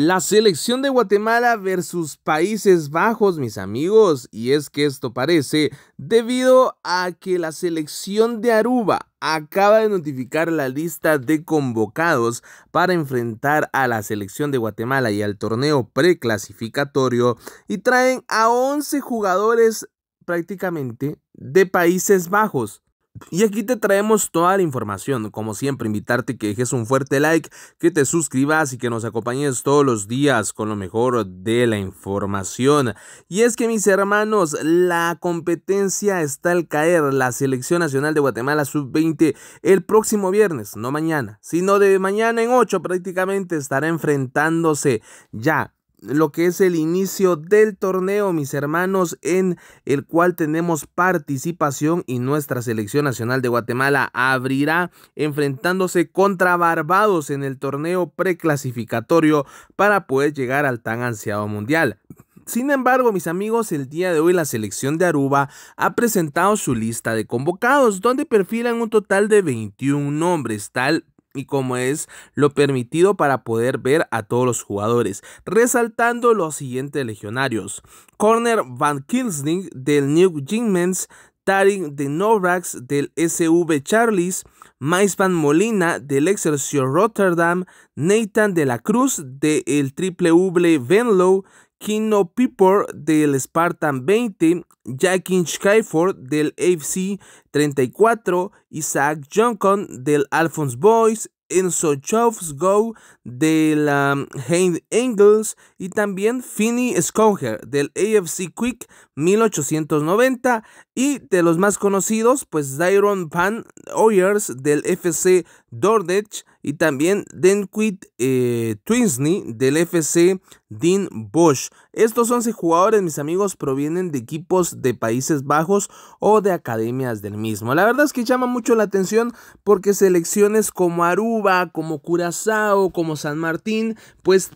La selección de Guatemala versus Países Bajos, mis amigos, y es que esto parece debido a que la selección de Aruba acaba de notificar la lista de convocados para enfrentar a la selección de Guatemala y al torneo preclasificatorio y traen a 11 jugadores prácticamente de Países Bajos. Y aquí te traemos toda la información, como siempre invitarte que dejes un fuerte like, que te suscribas y que nos acompañes todos los días con lo mejor de la información. Y es que mis hermanos, la competencia está al caer, la selección nacional de Guatemala sub-20 el próximo viernes, no mañana, sino de mañana en 8 prácticamente estará enfrentándose ya lo que es el inicio del torneo, mis hermanos, en el cual tenemos participación y nuestra selección nacional de Guatemala abrirá enfrentándose contra Barbados en el torneo preclasificatorio para poder llegar al tan ansiado mundial. Sin embargo, mis amigos, el día de hoy la selección de Aruba ha presentado su lista de convocados, donde perfilan un total de 21 nombres, tal y como es lo permitido para poder ver a todos los jugadores, resaltando los siguientes legionarios. Corner Van Kinsling del New Jimens, Taring de Novrax del SV Charlies, Van Molina del Excelsior Rotterdam, Nathan de la Cruz del Triple W Venlo, Kino Piper del Spartan 20, Jackin Skyford del AFC 34, Isaac Johnson del Alphonse Boys, Enzo Chov's Go de la um, Engels y también Finney Sconger del AFC Quick 1890 y de los más conocidos, pues Dairon Van Oyers del FC Dordrecht y también Denquit eh, Twinsney del FC Dean Bosch. Estos 11 jugadores, mis amigos, provienen de equipos de Países Bajos o de academias del mismo. La verdad es que llama mucho la atención porque selecciones como Aruba, como Curazao, como San Martín, pues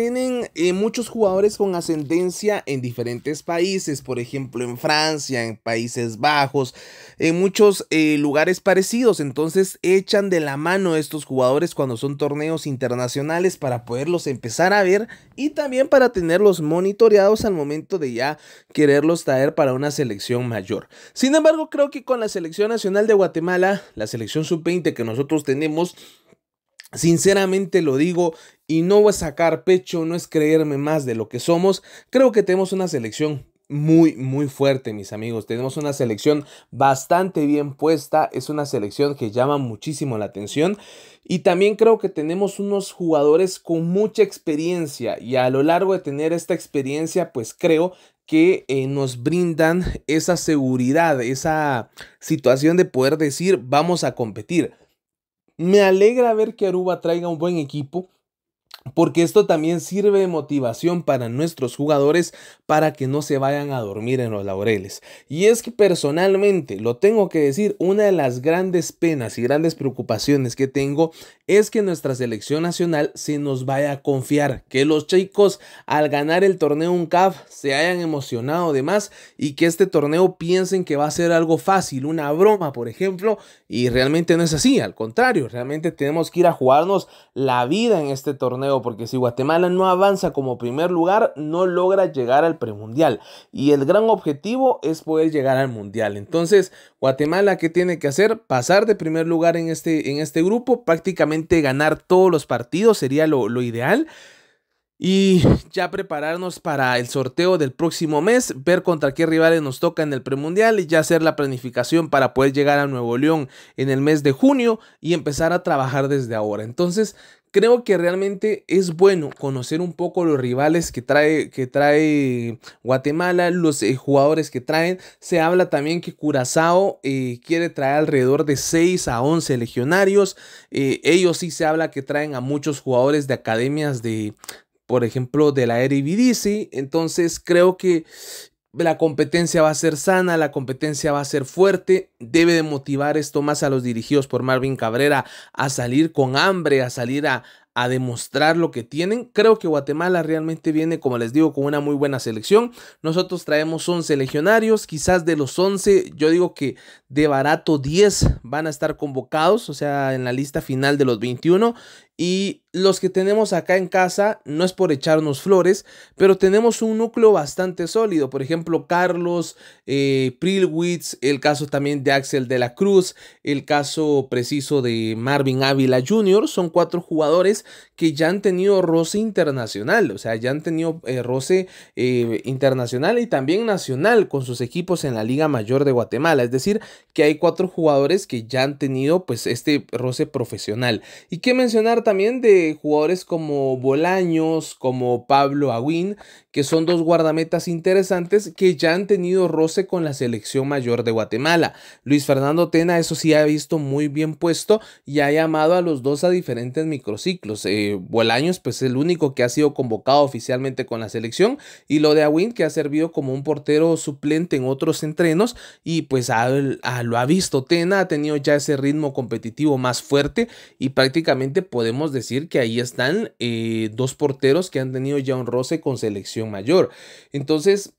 tienen eh, muchos jugadores con ascendencia en diferentes países, por ejemplo en Francia, en Países Bajos, en muchos eh, lugares parecidos. Entonces echan de la mano a estos jugadores cuando son torneos internacionales para poderlos empezar a ver y también para tenerlos monitoreados al momento de ya quererlos traer para una selección mayor. Sin embargo, creo que con la selección nacional de Guatemala, la selección sub-20 que nosotros tenemos, Sinceramente lo digo, y no a sacar pecho, no es creerme más de lo que somos, creo que tenemos una selección muy, muy fuerte, mis amigos. Tenemos una selección bastante bien puesta. Es una selección que llama muchísimo la atención. Y también creo que tenemos unos jugadores con mucha experiencia. Y a lo largo de tener esta experiencia, pues creo que eh, nos brindan esa seguridad, esa situación de poder decir, vamos a competir. Me alegra ver que Aruba traiga un buen equipo porque esto también sirve de motivación para nuestros jugadores para que no se vayan a dormir en los laureles. Y es que personalmente, lo tengo que decir, una de las grandes penas y grandes preocupaciones que tengo es que nuestra selección nacional se nos vaya a confiar, que los chicos al ganar el torneo UNCAF se hayan emocionado de más y que este torneo piensen que va a ser algo fácil, una broma, por ejemplo, y realmente no es así, al contrario, realmente tenemos que ir a jugarnos la vida en este torneo porque si Guatemala no avanza como primer lugar, no logra llegar al premundial. Y el gran objetivo es poder llegar al mundial. Entonces, Guatemala, ¿qué tiene que hacer? Pasar de primer lugar en este, en este grupo, prácticamente ganar todos los partidos sería lo, lo ideal. Y ya prepararnos para el sorteo del próximo mes, ver contra qué rivales nos toca en el premundial y ya hacer la planificación para poder llegar a Nuevo León en el mes de junio y empezar a trabajar desde ahora. Entonces, Creo que realmente es bueno conocer un poco los rivales que trae, que trae Guatemala, los eh, jugadores que traen. Se habla también que Curazao eh, quiere traer alrededor de 6 a 11 legionarios. Eh, ellos sí se habla que traen a muchos jugadores de academias de, por ejemplo, de la Eredivisie. Entonces creo que la competencia va a ser sana, la competencia va a ser fuerte. Debe de motivar esto más a los dirigidos por Marvin Cabrera a salir con hambre, a salir a, a demostrar lo que tienen. Creo que Guatemala realmente viene, como les digo, con una muy buena selección. Nosotros traemos 11 legionarios, quizás de los 11, yo digo que de barato 10 van a estar convocados, o sea, en la lista final de los 21. Y los que tenemos acá en casa, no es por echarnos flores, pero tenemos un núcleo bastante sólido. Por ejemplo, Carlos, eh, Prilwitz, el caso también de Axel de la Cruz, el caso preciso de Marvin Ávila Jr. Son cuatro jugadores que ya han tenido roce internacional, o sea, ya han tenido eh, roce eh, internacional y también nacional con sus equipos en la Liga Mayor de Guatemala. Es decir, que hay cuatro jugadores que ya han tenido pues este roce profesional. ¿Y que mencionar? también de jugadores como Bolaños, como Pablo Aguín, que son dos guardametas interesantes que ya han tenido roce con la selección mayor de Guatemala. Luis Fernando Tena, eso sí, ha visto muy bien puesto y ha llamado a los dos a diferentes microciclos. Eh, Bolaños, pues es el único que ha sido convocado oficialmente con la selección, y lo de Aguín, que ha servido como un portero suplente en otros entrenos, y pues lo ha visto Tena, ha tenido ya ese ritmo competitivo más fuerte y prácticamente podemos decir que ahí están eh, dos porteros que han tenido ya un roce con selección mayor. Entonces,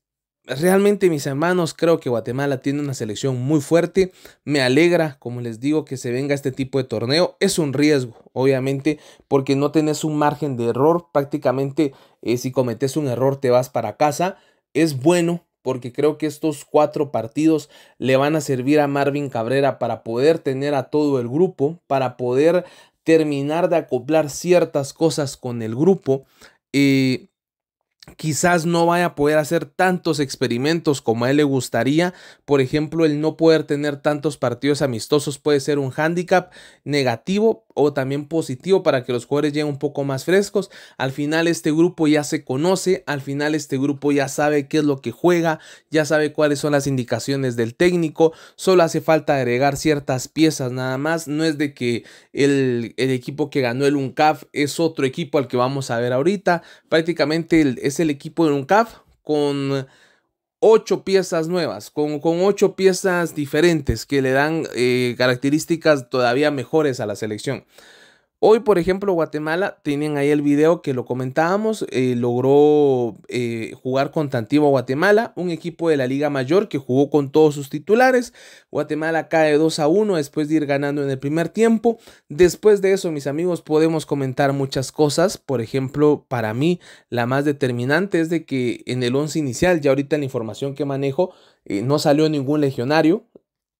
realmente mis hermanos, creo que Guatemala tiene una selección muy fuerte. Me alegra, como les digo, que se venga este tipo de torneo. Es un riesgo, obviamente, porque no tenés un margen de error. Prácticamente, eh, si cometes un error, te vas para casa. Es bueno porque creo que estos cuatro partidos le van a servir a Marvin Cabrera para poder tener a todo el grupo, para poder terminar de acoplar ciertas cosas con el grupo. Eh, quizás no vaya a poder hacer tantos experimentos como a él le gustaría. Por ejemplo, el no poder tener tantos partidos amistosos puede ser un hándicap negativo, o también positivo para que los jugadores lleguen un poco más frescos. Al final este grupo ya se conoce, al final este grupo ya sabe qué es lo que juega, ya sabe cuáles son las indicaciones del técnico, solo hace falta agregar ciertas piezas nada más, no es de que el, equipo que ganó el UNCAF es otro equipo al que vamos a ver ahorita, prácticamente es el equipo del UNCAF con ocho piezas nuevas, con, con ocho piezas diferentes que le dan eh, características todavía mejores a la selección. Hoy, por ejemplo, Guatemala, tienen ahí el video que lo comentábamos, eh, logró eh, jugar contra Antigua Guatemala, un equipo de la Liga Mayor que jugó con todos sus titulares. Guatemala cae 2 a 1 después de ir ganando en el primer tiempo. Después de eso, mis amigos, podemos comentar muchas cosas. Por ejemplo, para mí, la más determinante es de que en el 11 inicial, ya ahorita en la información que manejo, eh, no salió ningún legionario,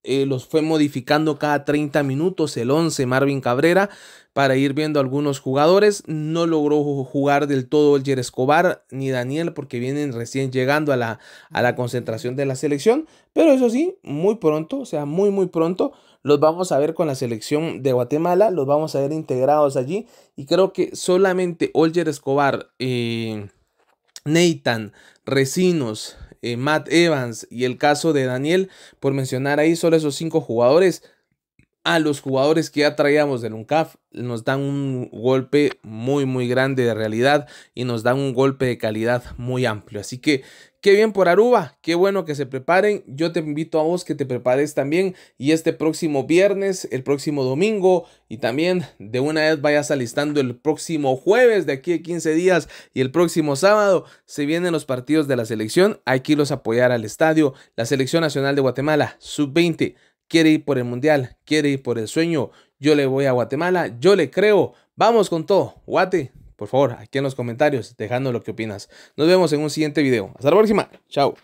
eh, los fue modificando cada 30 minutos el 11 Marvin Cabrera para ir viendo algunos jugadores. No logró jugar del todo el Escobar ni Daniel porque vienen recién llegando a la, a la concentración de la selección. Pero eso sí, muy pronto, o sea, muy, muy pronto, los vamos a ver con la selección de Guatemala, los vamos a ver integrados allí. Y creo que solamente Olger Escobar, eh, Nathan, Recinos, eh, Matt Evans y el caso de Daniel, por mencionar ahí solo esos cinco jugadores, a los jugadores que ya traíamos del UNCAF nos dan un golpe muy muy grande de realidad y nos dan un golpe de calidad muy amplio. Así que qué bien por Aruba, qué bueno que se preparen. Yo te invito a vos que te prepares también y este próximo viernes, el próximo domingo y también de una vez vayas alistando el próximo jueves de aquí a 15 días y el próximo sábado se vienen los partidos de la selección. Hay que los apoyar al estadio. La selección nacional de Guatemala, sub 20 quiere ir por el mundial, quiere ir por el sueño. Yo le voy a Guatemala, yo le creo. Vamos con todo, Guate. Por favor, aquí en los comentarios, dejando lo que opinas. Nos vemos en un siguiente video. Hasta la próxima. Chao.